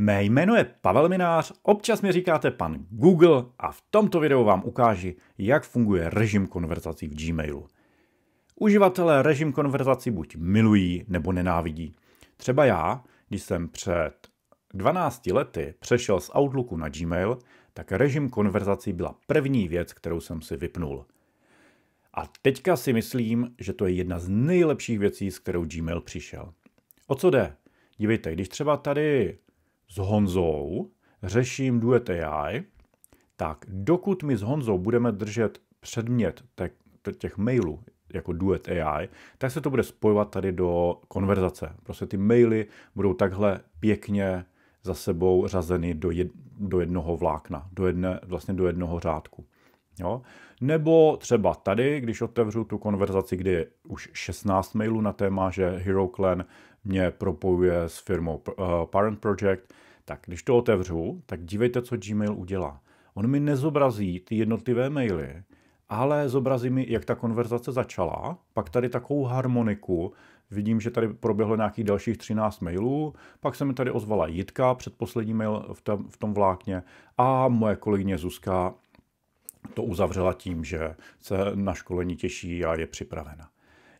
Mé jméno je Pavel Minář, občas mi říkáte pan Google a v tomto videu vám ukáži, jak funguje režim konverzací v Gmailu. Uživatelé režim konverzací buď milují nebo nenávidí. Třeba já, když jsem před 12 lety přešel z Outlooku na Gmail, tak režim konverzací byla první věc, kterou jsem si vypnul. A teďka si myslím, že to je jedna z nejlepších věcí, s kterou Gmail přišel. O co jde? Dívejte, když třeba tady s Honzou, řeším Duet AI, tak dokud my s Honzou budeme držet předmět těch mailů jako Duet AI, tak se to bude spojovat tady do konverzace. Prostě ty maily budou takhle pěkně za sebou řazeny do, do jednoho vlákna, do jedné, vlastně do jednoho řádku. Jo? Nebo třeba tady, když otevřu tu konverzaci, kdy je už 16 mailů na téma, že Hero Clan mě propojuje s firmou eh, Parent Project, tak když to otevřu, tak dívejte, co Gmail udělá. On mi nezobrazí ty jednotlivé maily, ale zobrazí mi, jak ta konverzace začala, pak tady takovou harmoniku, vidím, že tady proběhlo nějakých dalších 13 mailů, pak se mi tady ozvala Jitka, předposlední mail v tom, v tom vlákně a moje kolegyně Zuzka to uzavřela tím, že se na školení těší a je připravena.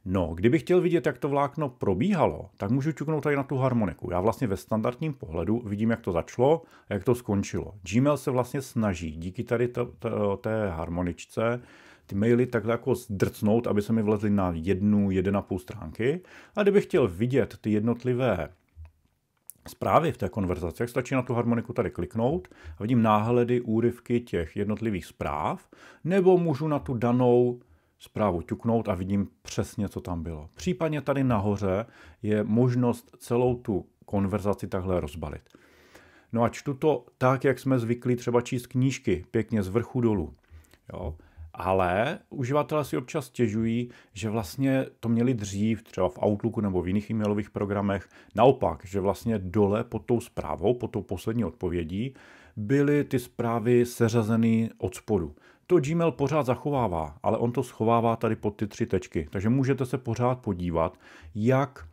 No, kdybych chtěl vidět, jak to vlákno probíhalo, tak můžu čuknout tady na tu harmoniku. Já vlastně ve standardním pohledu vidím, jak to začalo a jak to skončilo. Gmail se vlastně snaží díky tady t- t- té harmoničce ty maily takhle jako zdrcnout, aby se mi vlezly na jednu, jeden a půl stránky. A kdybych chtěl vidět ty jednotlivé zprávy v té konverzaci, jak stačí na tu harmoniku tady kliknout a vidím náhledy, úryvky těch jednotlivých zpráv, nebo můžu na tu danou zprávu ťuknout a vidím přesně, co tam bylo. Případně tady nahoře je možnost celou tu konverzaci takhle rozbalit. No a čtu to tak, jak jsme zvyklí třeba číst knížky, pěkně z vrchu dolů. Jo? Ale uživatelé si občas stěžují, že vlastně to měli dřív, třeba v Outlooku nebo v jiných e-mailových programech. Naopak, že vlastně dole pod tou zprávou, pod tou poslední odpovědí, byly ty zprávy seřazeny od spodu. To Gmail pořád zachovává, ale on to schovává tady pod ty tři tečky. Takže můžete se pořád podívat, jak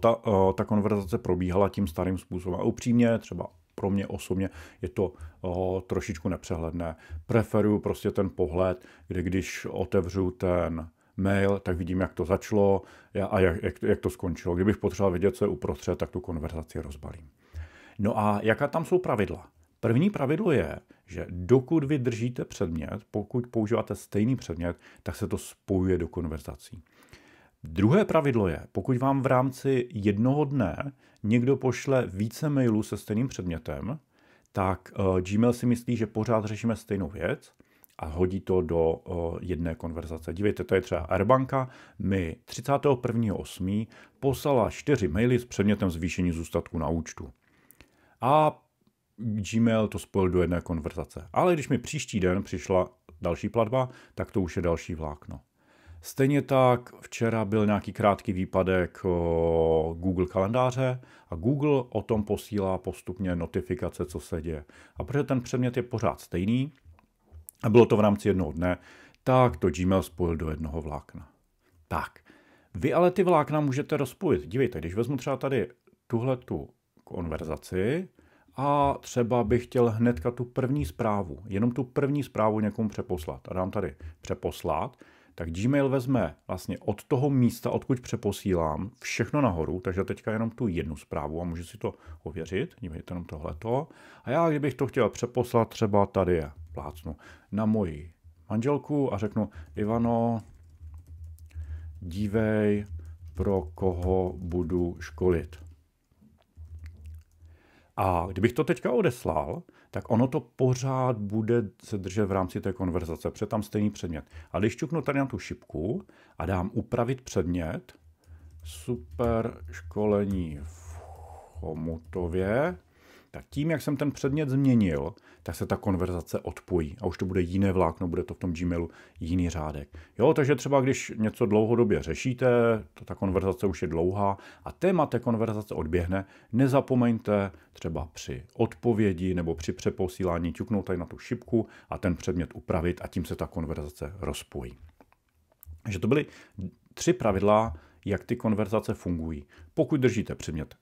ta, ta konverzace probíhala tím starým způsobem. A upřímně, třeba pro mě osobně je to o, eh, trošičku nepřehledné. Preferuju prostě ten pohled, kdy když otevřu ten mail, tak vidím, jak to začalo a jak, jak, jak to skončilo. Kdybych potřeboval vědět, co je uprostřed, tak tu konverzaci rozbalím. No a jaká tam jsou pravidla? První pravidlo je, že dokud vy držíte předmět, pokud používáte stejný předmět, tak se to spojuje do konverzací. Druhé pravidlo je, pokud vám v rámci jednoho dne někdo pošle více mailů se stejným předmětem, tak eh, Gmail si myslí, že pořád řešíme stejnou věc a hodí to do eh, jedné konverzace. Dívejte, to je třeba Airbanka, mi 31.8. poslala čtyři maily s předmětem zvýšení zůstatku na účtu. A Gmail to spojil do jedné konverzace. Ale když mi příští den přišla další platba, tak to už je další vlákno. Stejně tak včera byl nějaký krátký výpadek Google kalendáře a Google o tom posílá postupně notifikace, co se děje. A protože ten předmět je pořád stejný, a bylo to v rámci jednoho dne, tak to Gmail spojil do jednoho vlákna. Tak, vy ale ty vlákna můžete rozpojit. Dívejte, když vezmu třeba tady tuhle tu konverzaci a třeba bych chtěl hnedka tu první zprávu, jenom tu první zprávu někomu přeposlat a dám tady přeposlat, tak Gmail vezme vlastně od toho místa, odkud přeposílám, všechno nahoru, takže teďka jenom tu jednu zprávu a můžu si to ověřit, dívejte jenom tohleto. A já, kdybych to chtěl přeposlat třeba tady, plácnu, na moji manželku a řeknu, Ivano, dívej, pro koho budu školit. A kdybych to teďka odeslal, tak ono to pořád bude se držet v rámci té konverzace, protože tam stejný předmět. A když čuknu tady na tu šipku a dám upravit předmět, super školení v Chomutově, tak tím, jak jsem ten předmět změnil, tak se ta konverzace odpojí a už to bude jiné vlákno, bude to v tom Gmailu jiný řádek. Jo, takže třeba když něco dlouhodobě řešíte, to, ta konverzace už je dlouhá a téma té konverzace odběhne, nezapomeňte třeba při odpovědi nebo při přeposílání ťuknout tady na tu šipku a ten předmět upravit a tím se ta konverzace rozpojí. Takže to byly tři pravidla, jak ty konverzace fungují. Pokud držíte předmět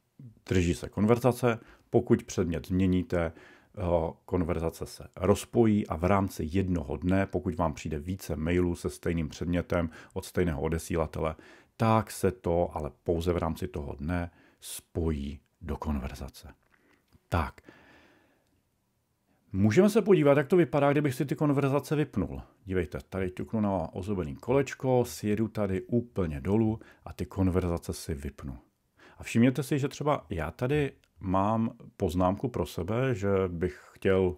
drží se konverzace, pokud předmět změníte, eh, konverzace se rozpojí a v rámci jednoho dne, pokud vám přijde více mailů se stejným předmětem od stejného odesílatele, tak se to, ale pouze v rámci toho dne, spojí do konverzace. Tak, Můžeme se podívat, jak to vypadá, kdybych si ty konverzace vypnul. Dívejte, tady ťuknu na ozubený kolečko, sjedu tady úplně dolů a ty konverzace si vypnu. A všimněte si, že třeba já tady mám poznámku pro sebe, že bych chtěl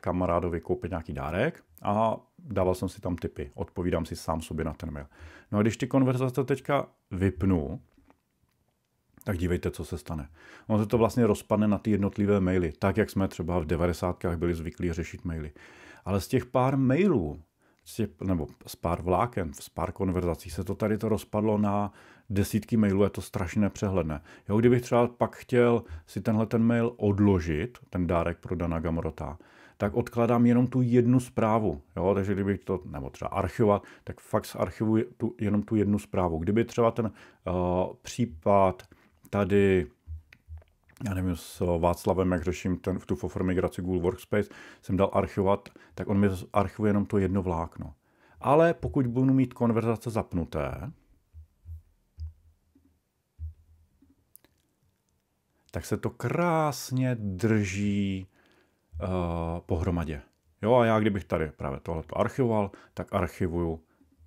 kamarádovi koupit nějaký dárek a dával jsem si tam typy. Odpovídám si sám sobě na ten mail. No a když ty konverzace teďka vypnu, tak dívejte, co se stane. Ono se to vlastně rozpadne na ty jednotlivé maily, tak jak jsme třeba v 90. byli zvyklí řešit maily. Ale z těch pár mailů, nebo s pár vláken, s pár konverzací se to tady to rozpadlo na desítky mailů, je to strašně nepřehledné. Jo, kdybych třeba pak chtěl si tenhle ten mail odložit, ten dárek pro Dana Gamrota, tak odkládám jenom tu jednu zprávu. Jo? Takže kdybych to, nebo třeba archivovat, tak fakt archivuji tu, jenom tu jednu zprávu. Kdyby třeba ten uh, případ tady já nevím, s Václavem, jak řeším ten, v tu for migraci Google Workspace, jsem dal archivovat, tak on mi archivuje jenom to jedno vlákno. Ale pokud budu mít konverzace zapnuté, tak se to krásně drží uh, pohromadě. Jo, a já kdybych tady právě tohleto archivoval, tak archivuju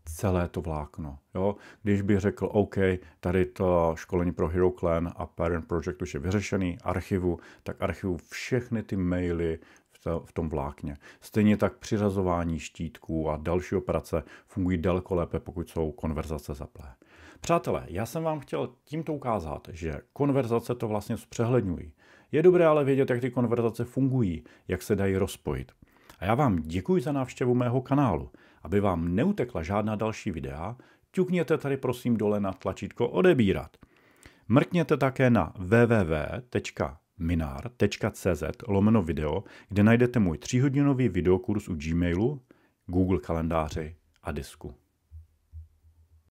celé to vlákno. Jo? Když bych řekl, OK, tady to školení pro Hero Clan a Parent Project už je vyřešený, archivu, tak archivu všechny ty maily v, to, v tom vlákně. Stejně tak přiřazování štítků a další operace fungují daleko lépe, pokud jsou konverzace zaplé. Přátelé, já jsem vám chtěl tímto ukázat, že konverzace to vlastně zpřehledňují. Je dobré ale vědět, jak ty konverzace fungují, jak se dají rozpojit. A já vám děkuji za návštěvu mého kanálu. Aby vám neutekla žádná další videa, ťukněte tady prosím dole na tlačítko odebírat. Mrkněte také na www.minar.cz lomeno video, kde najdete můj tříhodinový videokurs u Gmailu, Google kalendáři a disku.